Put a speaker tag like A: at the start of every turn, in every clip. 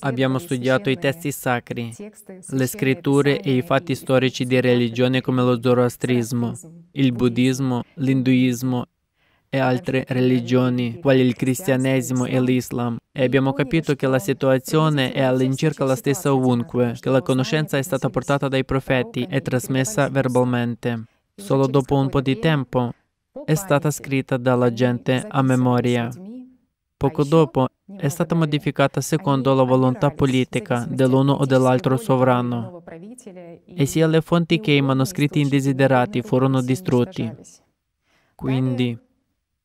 A: Abbiamo studiato i testi sacri, le scritture e i fatti storici di religioni come lo zoroastrismo, il buddismo, l'induismo e altre religioni, quali il cristianesimo e l'Islam, e abbiamo capito che la situazione è all'incirca la stessa ovunque, che la conoscenza è stata portata dai profeti e trasmessa verbalmente. Solo dopo un po' di tempo è stata scritta dalla gente a memoria. Poco dopo è stata modificata secondo la volontà politica dell'uno o dell'altro sovrano e sia le fonti che i manoscritti indesiderati furono distrutti. Quindi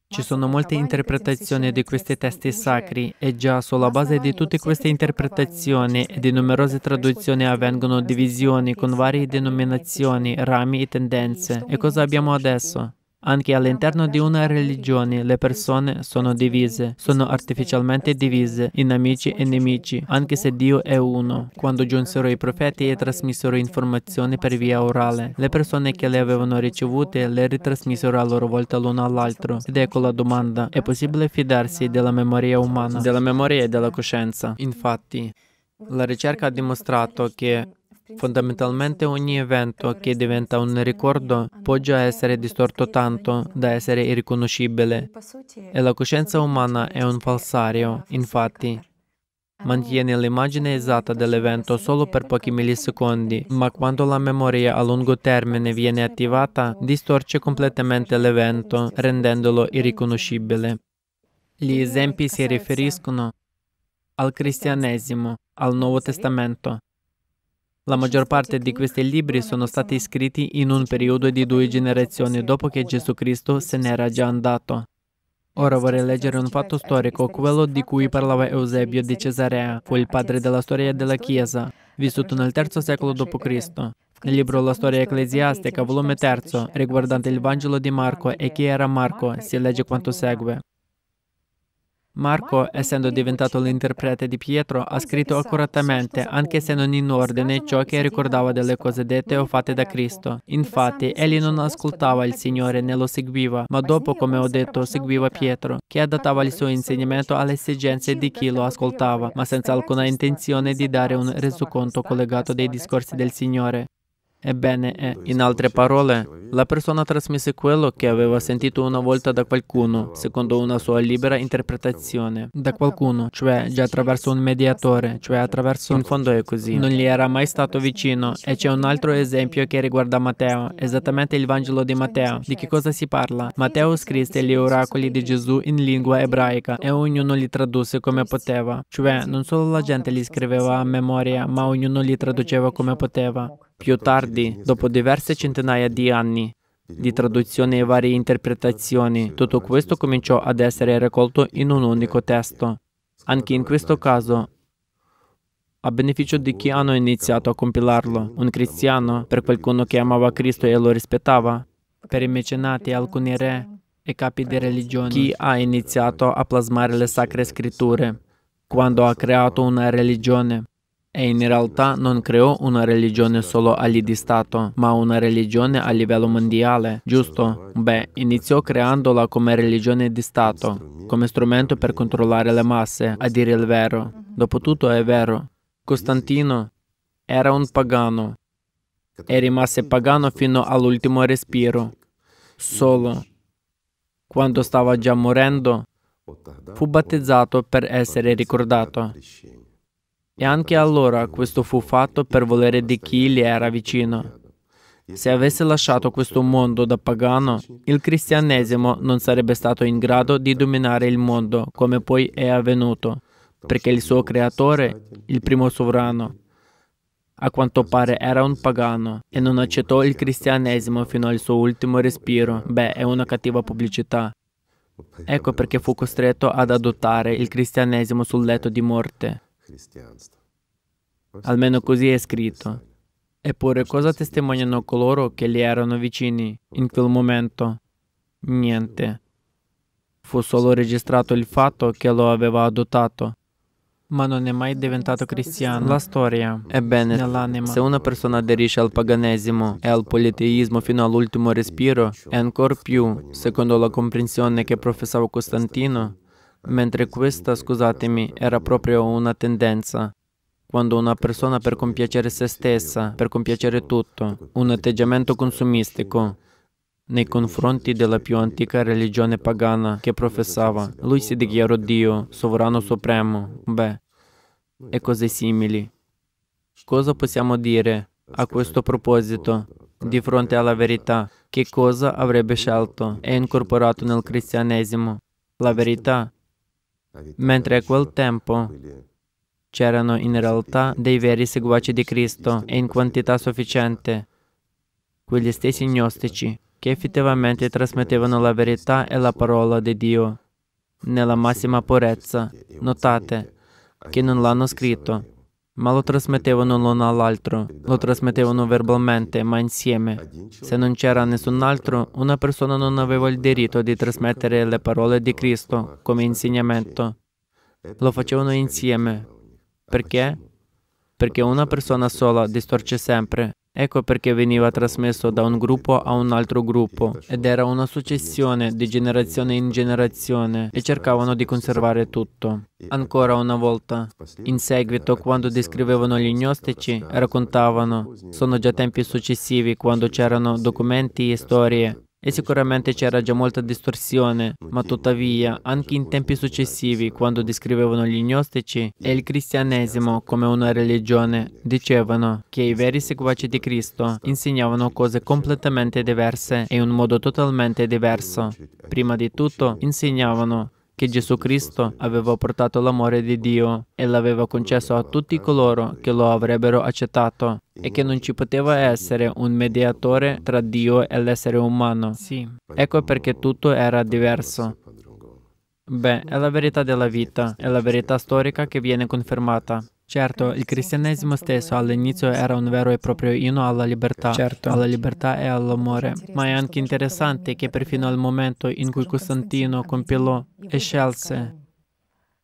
A: ci sono molte interpretazioni di questi testi sacri e già sulla base di tutte queste interpretazioni e di numerose traduzioni avvengono divisioni con varie denominazioni, rami e tendenze. E cosa abbiamo adesso? Anche all'interno di una religione le persone sono divise, sono artificialmente divise in amici e nemici, anche se Dio è uno. Quando giunsero i profeti e trasmissero informazioni per via orale, le persone che le avevano ricevute le ritrasmissero a loro volta l'uno all'altro. Ed ecco la domanda, è possibile fidarsi della memoria umana, della memoria e della coscienza? Infatti, la ricerca ha dimostrato che Fondamentalmente ogni evento che diventa un ricordo può già essere distorto tanto da essere irriconoscibile e la coscienza umana è un falsario, infatti. Mantiene l'immagine esatta dell'evento solo per pochi millisecondi, ma quando la memoria a lungo termine viene attivata, distorce completamente l'evento, rendendolo irriconoscibile. Gli esempi si riferiscono al cristianesimo, al Nuovo Testamento, la maggior parte di questi libri sono stati scritti in un periodo di due generazioni dopo che Gesù Cristo se n'era già andato. Ora vorrei leggere un fatto storico, quello di cui parlava Eusebio di Cesarea, fu il padre della storia della Chiesa, vissuto nel III secolo d.C. Nel libro La storia ecclesiastica, volume 3, riguardante il Vangelo di Marco e chi era Marco, si legge quanto segue. Marco, essendo diventato l'interprete di Pietro, ha scritto accuratamente, anche se non in ordine, ciò che ricordava delle cose dette o fatte da Cristo. Infatti, egli non ascoltava il Signore né lo seguiva, ma dopo, come ho detto, seguiva Pietro, che adattava il suo insegnamento alle esigenze di chi lo ascoltava, ma senza alcuna intenzione di dare un resoconto collegato dei discorsi del Signore. Ebbene, eh, in altre parole, la persona trasmise quello che aveva sentito una volta da qualcuno, secondo una sua libera interpretazione. Da qualcuno, cioè già attraverso un mediatore, cioè attraverso In fondo è così. Non gli era mai stato vicino. E c'è un altro esempio che riguarda Matteo, esattamente il Vangelo di Matteo. Di che cosa si parla? Matteo scrisse gli oracoli di Gesù in lingua ebraica e ognuno li tradusse come poteva. Cioè, non solo la gente li scriveva a memoria, ma ognuno li traduceva come poteva. Più tardi, dopo diverse centinaia di anni di traduzione e varie interpretazioni, tutto questo cominciò ad essere raccolto in un unico testo. Anche in questo caso, a beneficio di chi hanno iniziato a compilarlo, un cristiano, per qualcuno che amava Cristo e lo rispettava, per i mecenati, alcuni re e capi di religione, chi ha iniziato a plasmare le sacre scritture, quando ha creato una religione, e in realtà non creò una religione solo agli di Stato, ma una religione a livello mondiale, giusto? Beh, iniziò creandola come religione di Stato, come strumento per controllare le masse, a dire il vero. Dopotutto è vero. Costantino era un pagano e rimase pagano fino all'ultimo respiro. Solo quando stava già morendo, fu battezzato per essere ricordato. E anche allora questo fu fatto per volere di chi gli era vicino. Se avesse lasciato questo mondo da pagano, il cristianesimo non sarebbe stato in grado di dominare il mondo come poi è avvenuto, perché il suo creatore, il primo sovrano, a quanto pare era un pagano e non accettò il cristianesimo fino al suo ultimo respiro. Beh, è una cattiva pubblicità. Ecco perché fu costretto ad adottare il cristianesimo sul letto di morte. Almeno così è scritto. Eppure cosa testimoniano coloro che gli erano vicini in quel momento? Niente. Fu solo registrato il fatto che lo aveva adottato ma non è mai diventato cristiano. La storia. Ebbene, mm. nell'anima. se una persona aderisce al paganesimo e al politeismo fino all'ultimo respiro, e ancora più, secondo la comprensione che professava Costantino, mentre questa, scusatemi, era proprio una tendenza. Quando una persona per compiacere se stessa, per compiacere tutto, un atteggiamento consumistico nei confronti della più antica religione pagana che professava, lui si dichiarò Dio, sovrano supremo, beh, e cose simili. Cosa possiamo dire a questo proposito di fronte alla verità? Che cosa avrebbe scelto e incorporato nel cristianesimo? La verità mentre a quel tempo c'erano in realtà dei veri seguaci di Cristo e in quantità sufficiente, quegli stessi gnostici che effettivamente trasmettevano la verità e la parola di Dio nella massima purezza. Notate che non l'hanno scritto, ma lo trasmettevano l'uno all'altro, lo trasmettevano verbalmente, ma insieme. Se non c'era nessun altro, una persona non aveva il diritto di trasmettere le parole di Cristo come insegnamento. Lo facevano insieme. Perché? Perché una persona sola distorce sempre, Ecco perché veniva trasmesso da un gruppo a un altro gruppo ed era una successione di generazione in generazione e cercavano di conservare tutto. Ancora una volta, in seguito, quando descrivevano gli gnostici, raccontavano, sono già tempi successivi quando c'erano documenti e storie e sicuramente c'era già molta distorsione, ma tuttavia, anche in tempi successivi, quando descrivevano gli gnostici e il cristianesimo come una religione, dicevano che i veri seguaci di Cristo insegnavano cose completamente diverse e in un modo totalmente diverso. Prima di tutto, insegnavano che Gesù Cristo aveva portato l'amore di Dio e l'aveva concesso a tutti coloro che lo avrebbero accettato e che non ci poteva essere un mediatore tra Dio e l'essere umano. Sì. Ecco perché tutto era diverso. Beh, è la verità della vita, è la verità storica che viene confermata. Certo, il cristianesimo stesso all'inizio era un vero e proprio inno alla libertà, certo. alla libertà e all'amore, ma è anche interessante che perfino al momento in cui Costantino compilò e scelse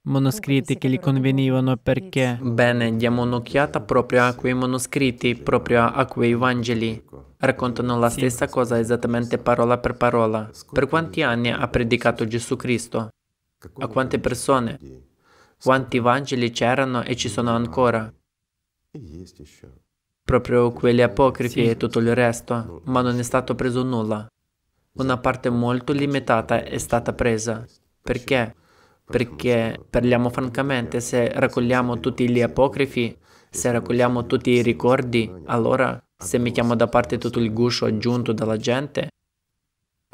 A: manoscritti che gli convenivano perché... Bene, diamo un'occhiata proprio a quei manoscritti, proprio a quei Vangeli. Raccontano la stessa cosa esattamente parola per parola. Per quanti anni ha predicato Gesù Cristo? A quante persone? Quanti Vangeli c'erano e ci sono ancora? Proprio quelli apocrifi e tutto il resto, ma non è stato preso nulla. Una parte molto limitata è stata presa. Perché? Perché, parliamo francamente, se raccogliamo tutti gli apocrifi, se raccogliamo tutti i ricordi, allora se mettiamo da parte tutto il guscio aggiunto dalla gente,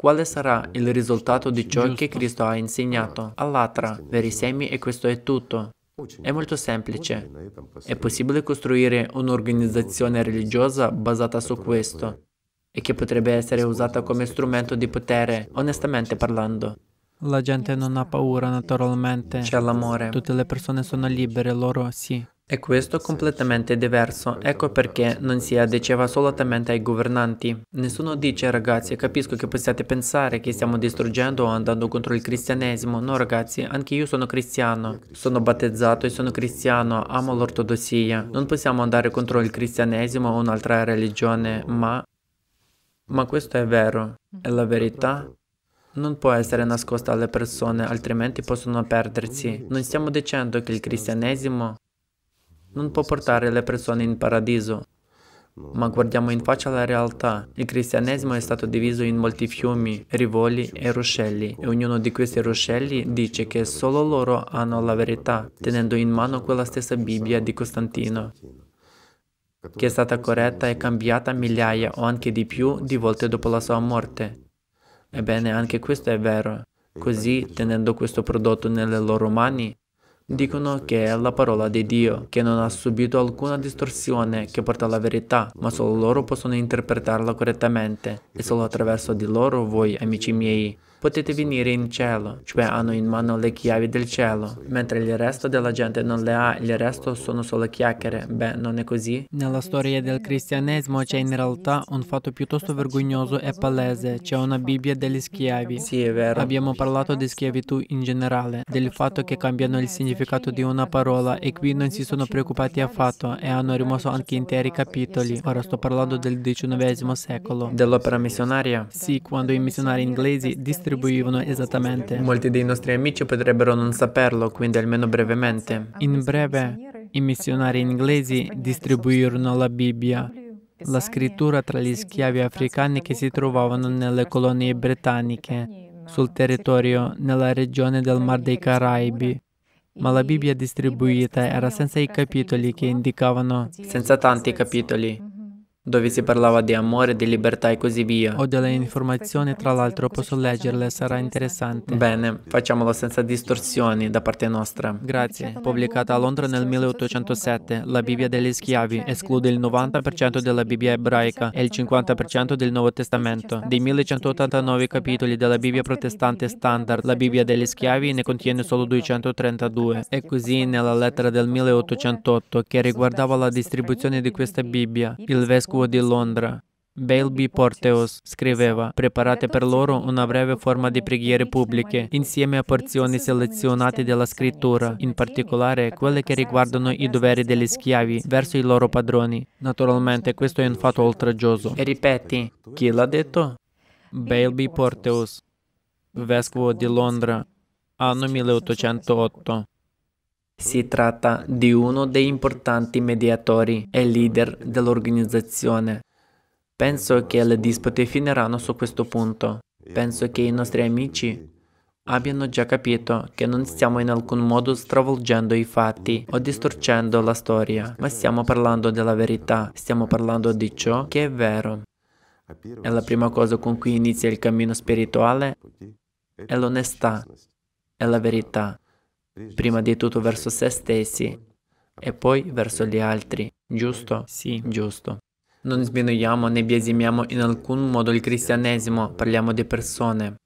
A: quale sarà il risultato di ciò che Cristo ha insegnato? All'atra, veri semi e questo è tutto. È molto semplice. È possibile costruire un'organizzazione religiosa basata su questo e che potrebbe essere usata come strumento di potere, onestamente parlando. La gente non ha paura, naturalmente. C'è l'amore. Tutte le persone sono libere, loro sì. E questo è completamente diverso. Ecco perché non si adeceva solamente ai governanti. Nessuno dice ragazzi, capisco che possiate pensare che stiamo distruggendo o andando contro il cristianesimo. No ragazzi, anche io sono cristiano. Sono battezzato e sono cristiano, amo l'ortodossia. Non possiamo andare contro il cristianesimo o un'altra religione, ma... Ma questo è vero, è la verità non può essere nascosta alle persone, altrimenti possono perdersi. Non stiamo dicendo che il cristianesimo non può portare le persone in paradiso. Ma guardiamo in faccia la realtà. Il cristianesimo è stato diviso in molti fiumi, rivoli e ruscelli, e ognuno di questi ruscelli dice che solo loro hanno la verità, tenendo in mano quella stessa Bibbia di Costantino, che è stata corretta e cambiata migliaia o anche di più di volte dopo la sua morte. Ebbene, anche questo è vero. Così, tenendo questo prodotto nelle loro mani, Dicono che è la parola di Dio, che non ha subito alcuna distorsione, che porta alla verità, ma solo loro possono interpretarla correttamente. E solo attraverso di loro voi, amici miei, potete venire in cielo, cioè hanno in mano le chiavi del cielo, mentre il resto della gente non le ha, il resto sono solo chiacchiere. Beh, non è così? Nella storia del cristianesimo c'è in realtà un fatto piuttosto vergognoso e palese, c'è una Bibbia degli schiavi. Sì, è vero. Abbiamo parlato di schiavitù in generale, del fatto che cambiano il significato significato di una parola e qui non si sono preoccupati affatto e hanno rimosso anche interi capitoli. Ora sto parlando del XIX secolo. Dell'opera missionaria? Sì, quando i missionari inglesi distribuivano esattamente. Molti dei nostri amici potrebbero non saperlo, quindi almeno brevemente. In breve, i missionari inglesi distribuirono la Bibbia la scrittura tra gli schiavi africani che si trovavano nelle colonie britanniche sul territorio nella regione del Mar dei Caraibi ma la Bibbia distribuita era senza i capitoli che indicavano, senza tanti capitoli dove si parlava di amore, di libertà e così via. Ho delle informazioni, tra l'altro posso leggerle, sarà interessante. Bene, facciamolo senza distorsioni da parte nostra. Grazie. Pubblicata a Londra nel 1807, la Bibbia degli schiavi esclude il 90% della Bibbia ebraica e il 50% del Nuovo Testamento. Dei 1189 capitoli della Bibbia protestante standard, la Bibbia degli schiavi ne contiene solo 232. E così nella lettera del 1808 che riguardava la distribuzione di questa Bibbia, il vescovo Pasqua di Londra. Bailby Porteus scriveva, preparate per loro una breve forma di preghiere pubbliche, insieme a porzioni selezionate della scrittura, in particolare quelle che riguardano i doveri degli schiavi verso i loro padroni. Naturalmente questo è un fatto oltraggioso. E ripeti, chi l'ha detto? Bailby Porteus, vescovo di Londra, anno 1808. Si tratta di uno dei importanti mediatori e leader dell'organizzazione. Penso che le dispute finiranno su questo punto. Penso che i nostri amici abbiano già capito che non stiamo in alcun modo stravolgendo i fatti o distorcendo la storia, ma stiamo parlando della verità, stiamo parlando di ciò che è vero. E la prima cosa con cui inizia il cammino spirituale è l'onestà, è la verità prima di tutto verso se stessi e poi verso gli altri, giusto? Sì, giusto. Non sminuiamo né biasimiamo in alcun modo il cristianesimo, parliamo di persone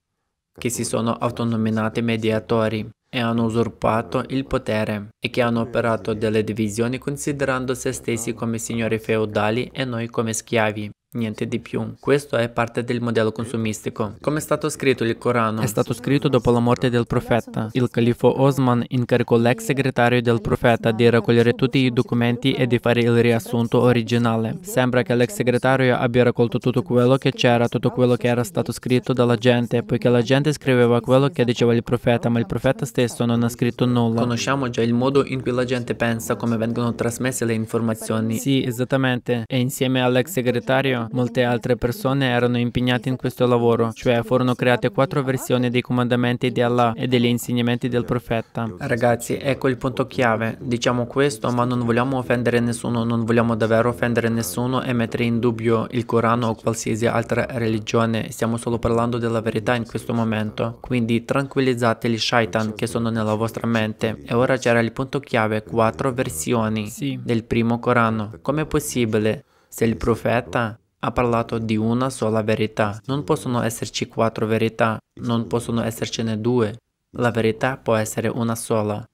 A: che si sono autonominate mediatori e hanno usurpato il potere e che hanno operato delle divisioni considerando se stessi come signori feudali e noi come schiavi niente di più. Questo è parte del modello consumistico. Come è stato scritto il Corano? È stato scritto dopo la morte del profeta. Il califo Osman incaricò l'ex segretario del profeta di raccogliere tutti i documenti e di fare il riassunto originale. Sembra che l'ex segretario abbia raccolto tutto quello che c'era, tutto quello che era stato scritto dalla gente, poiché la gente scriveva quello che diceva il profeta, ma il profeta stesso non ha scritto nulla. Conosciamo già il modo in cui la gente pensa, come vengono trasmesse le informazioni. Sì, esattamente. E insieme all'ex segretario molte altre persone erano impegnate in questo lavoro, cioè furono create quattro versioni dei comandamenti di Allah e degli insegnamenti del profeta. Ragazzi, ecco il punto chiave. Diciamo questo, ma non vogliamo offendere nessuno, non vogliamo davvero offendere nessuno e mettere in dubbio il Corano o qualsiasi altra religione. Stiamo solo parlando della verità in questo momento. Quindi tranquillizzate gli shaitan che sono nella vostra mente. E ora c'era il punto chiave, quattro versioni sì. del primo Corano. Com'è possibile? Se il profeta ha parlato di una sola verità. Non possono esserci quattro verità, non possono essercene due. La verità può essere una sola.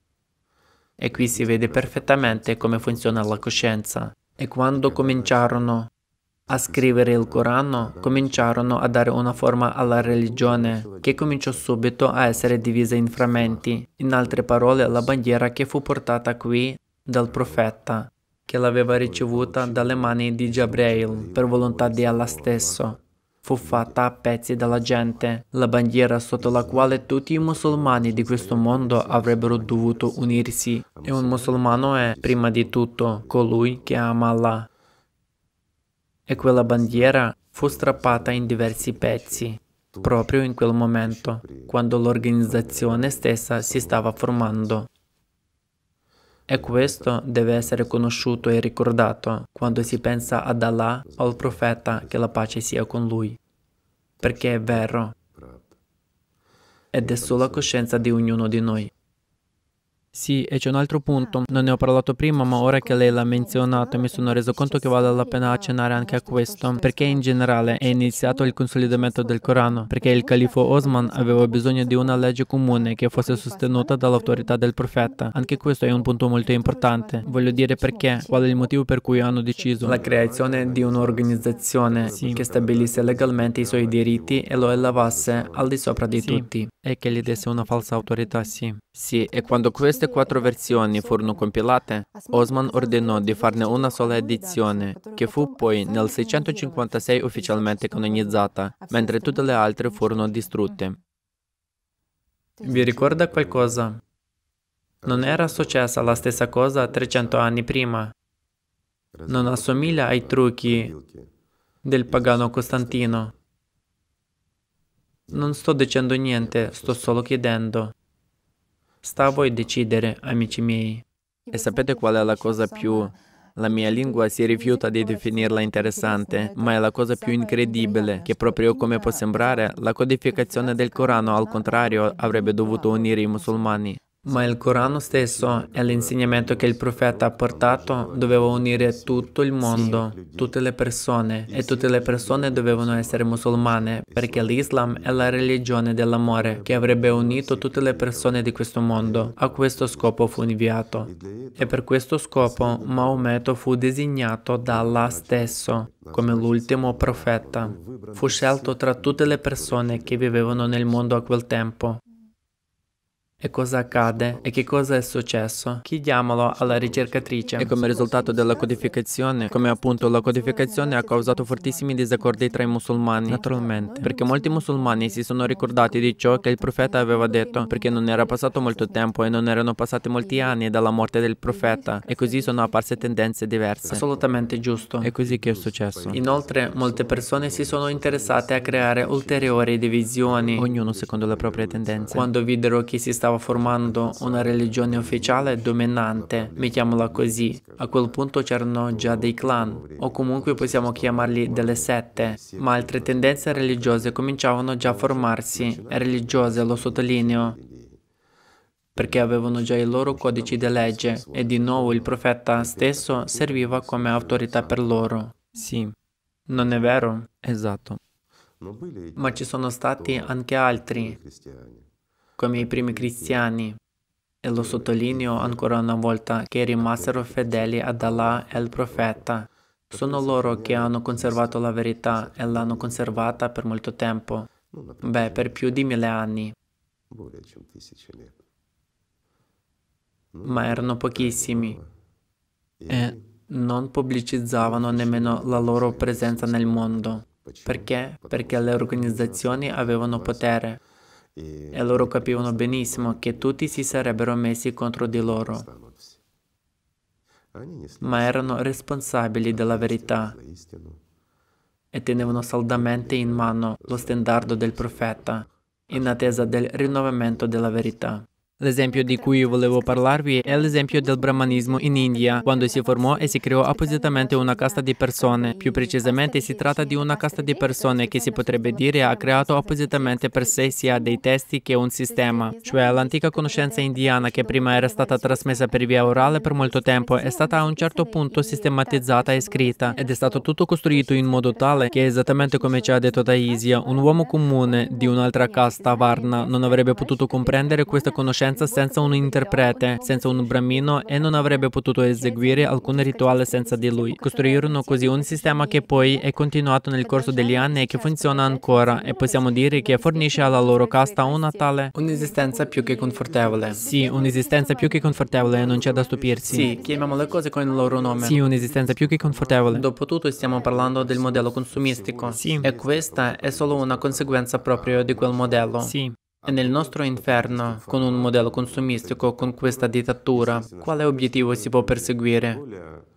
A: E qui si vede perfettamente come funziona la coscienza. E quando cominciarono a scrivere il Corano, cominciarono a dare una forma alla religione, che cominciò subito a essere divisa in frammenti. In altre parole, la bandiera che fu portata qui dal profeta che l'aveva ricevuta dalle mani di Jabrail per volontà di Allah stesso. Fu fatta a pezzi dalla gente, la bandiera sotto la quale tutti i musulmani di questo mondo avrebbero dovuto unirsi. E un musulmano è, prima di tutto, colui che ama Allah. E quella bandiera fu strappata in diversi pezzi, proprio in quel momento, quando l'organizzazione stessa si stava formando. E questo deve essere conosciuto e ricordato quando si pensa ad Allah o al profeta che la pace sia con lui. Perché è vero. Ed è sulla coscienza di ognuno di noi. Sì, e c'è un altro punto, ah. non ne ho parlato prima, ma ora che lei l'ha menzionato mi sono reso conto che vale la pena accennare anche a questo, perché in generale è iniziato il consolidamento del Corano, perché il califo Osman aveva bisogno di una legge comune che fosse sostenuta dall'autorità del profeta. Anche questo è un punto molto importante. Voglio dire perché, qual è il motivo per cui hanno deciso. La creazione di un'organizzazione sì. che stabilisse legalmente i suoi diritti e lo elevasse al di sopra di sì. tutti e che gli desse una falsa autorità, sì. Sì, e quando queste quattro versioni furono compilate, Osman ordinò di farne una sola edizione, che fu poi nel 656 ufficialmente canonizzata, mentre tutte le altre furono distrutte. Vi ricorda qualcosa? Non era successa la stessa cosa 300 anni prima. Non assomiglia ai trucchi del pagano Costantino. Non sto dicendo niente, sto solo chiedendo. Sta a voi decidere, amici miei. E sapete qual è la cosa più... La mia lingua si rifiuta di definirla interessante, ma è la cosa più incredibile che proprio come può sembrare, la codificazione del Corano al contrario avrebbe dovuto unire i musulmani. Ma il Corano stesso è l'insegnamento che il profeta ha portato, doveva unire tutto il mondo, tutte le persone, e tutte le persone dovevano essere musulmane, perché l'Islam è la religione dell'amore che avrebbe unito tutte le persone di questo mondo. A questo scopo fu inviato. E per questo scopo Maometto fu designato da Allah stesso come l'ultimo profeta. Fu scelto tra tutte le persone che vivevano nel mondo a quel tempo e cosa accade? E che cosa è successo? Chiediamolo alla ricercatrice. E come risultato della codificazione, come appunto la codificazione ha causato fortissimi disaccordi tra i musulmani, naturalmente, perché molti musulmani si sono ricordati di ciò che il profeta aveva detto, perché non era passato molto tempo e non erano passati molti anni dalla morte del profeta, e così sono apparse tendenze diverse. Assolutamente giusto. È così che è successo. Inoltre, molte persone si sono interessate a creare ulteriori divisioni, ognuno secondo le proprie tendenze. Quando videro chi si stava stava formando una religione ufficiale dominante, mettiamola così. A quel punto c'erano già dei clan, o comunque possiamo chiamarli delle sette, ma altre tendenze religiose cominciavano già a formarsi, religiose lo sottolineo, perché avevano già i loro codici di legge e di nuovo il profeta stesso serviva come autorità per loro. Sì. Non è vero? Esatto. Ma ci sono stati anche altri come i primi cristiani. E lo sottolineo ancora una volta che rimasero fedeli ad Allah e al profeta. Sono loro che hanno conservato la verità e l'hanno conservata per molto tempo. Beh, per più di mille anni. Ma erano pochissimi e non pubblicizzavano nemmeno la loro presenza nel mondo. Perché? Perché le organizzazioni avevano potere e loro capivano benissimo che tutti si sarebbero messi contro di loro, ma erano responsabili della verità e tenevano saldamente in mano lo stendardo del profeta in attesa del rinnovamento della verità. L'esempio di cui volevo parlarvi è l'esempio del brahmanismo in India, quando si formò e si creò appositamente una casta di persone. Più precisamente si tratta di una casta di persone che si potrebbe dire ha creato appositamente per sé sia dei testi che un sistema, cioè l'antica conoscenza indiana che prima era stata trasmessa per via orale per molto tempo è stata a un certo punto sistematizzata e scritta ed è stato tutto costruito in modo tale che esattamente come ci ha detto Taisia, un uomo comune di un'altra casta Varna non avrebbe potuto comprendere questa conoscenza sofferenza senza un interprete, senza un bramino e non avrebbe potuto eseguire alcun rituale senza di lui. Costruirono così un sistema che poi è continuato nel corso degli anni e che funziona ancora e possiamo dire che fornisce alla loro casta una tale... Un'esistenza più che confortevole. Sì, un'esistenza più che confortevole, e non c'è da stupirsi. Sì, chiamiamo le cose con il loro nome. Sì, un'esistenza più che confortevole. Dopotutto stiamo parlando del modello consumistico. Sì. E questa è solo una conseguenza proprio di quel modello. Sì. Nel nostro inferno, con un modello consumistico, con questa dittatura, quale obiettivo si può perseguire?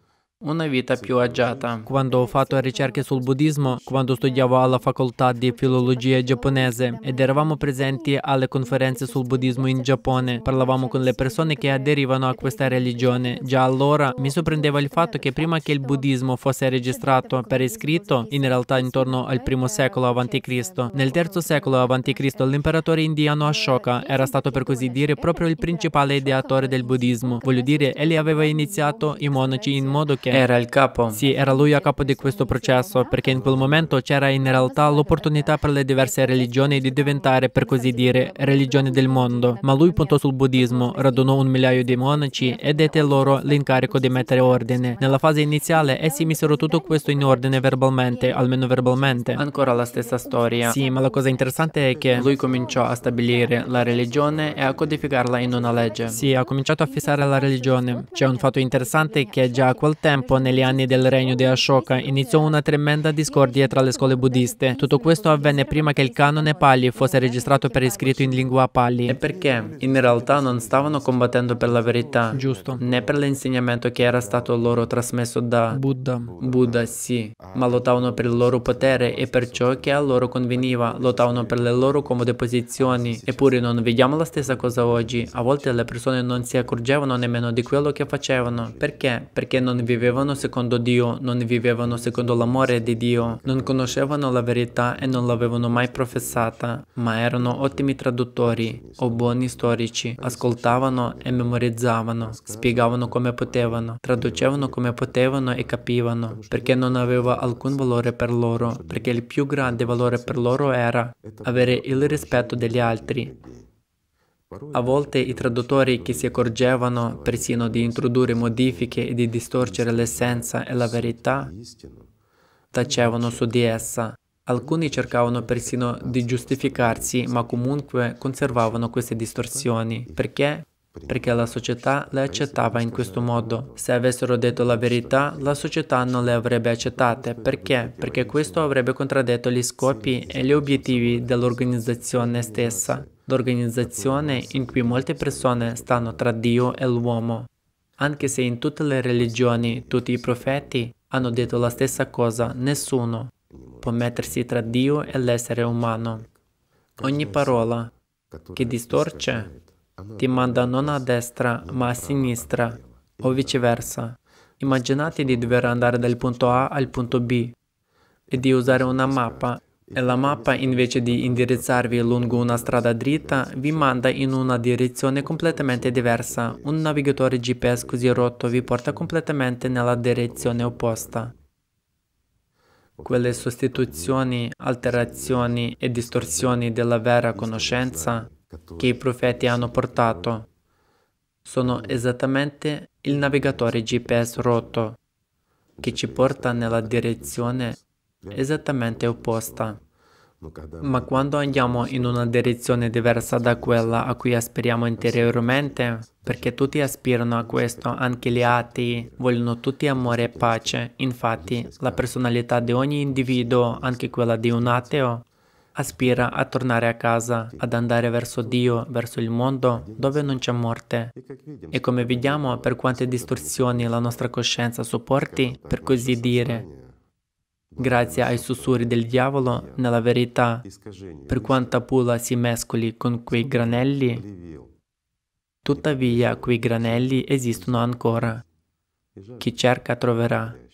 A: una vita più agiata. Quando ho fatto ricerche sul buddismo, quando studiavo alla facoltà di filologia giapponese ed eravamo presenti alle conferenze sul buddismo in Giappone, parlavamo con le persone che aderivano a questa religione. Già allora mi sorprendeva il fatto che prima che il buddismo fosse registrato per iscritto, in realtà intorno al primo secolo a.C., nel terzo secolo a.C. l'imperatore indiano Ashoka era stato per così dire proprio il principale ideatore del buddismo. Voglio dire, egli aveva iniziato i monaci in modo che era il capo. Sì, era lui a capo di questo processo, perché in quel momento c'era in realtà l'opportunità per le diverse religioni di diventare, per così dire, religioni del mondo. Ma lui puntò sul buddismo, radunò un migliaio di monaci e dette loro l'incarico di mettere ordine. Nella fase iniziale essi misero tutto questo in ordine verbalmente, almeno verbalmente. Ancora la stessa storia. Sì, ma la cosa interessante è che lui cominciò a stabilire la religione e a codificarla in una legge. Sì, ha cominciato a fissare la religione. C'è un fatto interessante che già a quel tempo tempo, negli anni del regno di Ashoka, iniziò una tremenda discordia tra le scuole buddiste. Tutto questo avvenne prima che il canone Pali fosse registrato per iscritto in lingua Pali. E perché? In realtà non stavano combattendo per la verità. Giusto. Né per l'insegnamento che era stato loro trasmesso da Buddha. Buddha, sì. Ma lottavano per il loro potere e per ciò che a loro conveniva. Lottavano per le loro comode posizioni. Eppure non vediamo la stessa cosa oggi. A volte le persone non si accorgevano nemmeno di quello che facevano. Perché? Perché non vivevano vivevano secondo Dio, non vivevano secondo l'amore di Dio, non conoscevano la verità e non l'avevano mai professata, ma erano ottimi traduttori o buoni storici, ascoltavano e memorizzavano, spiegavano come potevano, traducevano come potevano e capivano, perché non aveva alcun valore per loro, perché il più grande valore per loro era avere il rispetto degli altri, a volte i traduttori che si accorgevano persino di introdurre modifiche e di distorcere l'essenza e la verità tacevano su di essa. Alcuni cercavano persino di giustificarsi, ma comunque conservavano queste distorsioni. Perché? Perché la società le accettava in questo modo. Se avessero detto la verità, la società non le avrebbe accettate. Perché? Perché questo avrebbe contraddetto gli scopi e gli obiettivi dell'organizzazione stessa l'organizzazione in cui molte persone stanno tra Dio e l'uomo. Anche se in tutte le religioni tutti i profeti hanno detto la stessa cosa, nessuno può mettersi tra Dio e l'essere umano. Ogni parola che distorce ti manda non a destra ma a sinistra o viceversa. Immaginate di dover andare dal punto A al punto B e di usare una mappa e La mappa invece di indirizzarvi lungo una strada dritta vi manda in una direzione completamente diversa. Un navigatore GPS così rotto vi porta completamente nella direzione opposta. Quelle sostituzioni, alterazioni e distorsioni della vera conoscenza che i profeti hanno portato sono esattamente il navigatore GPS rotto che ci porta nella direzione esattamente opposta. Ma quando andiamo in una direzione diversa da quella a cui aspiriamo interiormente, perché tutti aspirano a questo, anche gli atei, vogliono tutti amore e pace, infatti la personalità di ogni individuo, anche quella di un ateo, aspira a tornare a casa, ad andare verso Dio, verso il mondo, dove non c'è morte. E come vediamo, per quante distorsioni la nostra coscienza sopporti, per così dire, grazie ai sussurri del diavolo, nella verità, per quanta pula si mescoli con quei granelli, tuttavia quei granelli esistono ancora. Chi cerca troverà.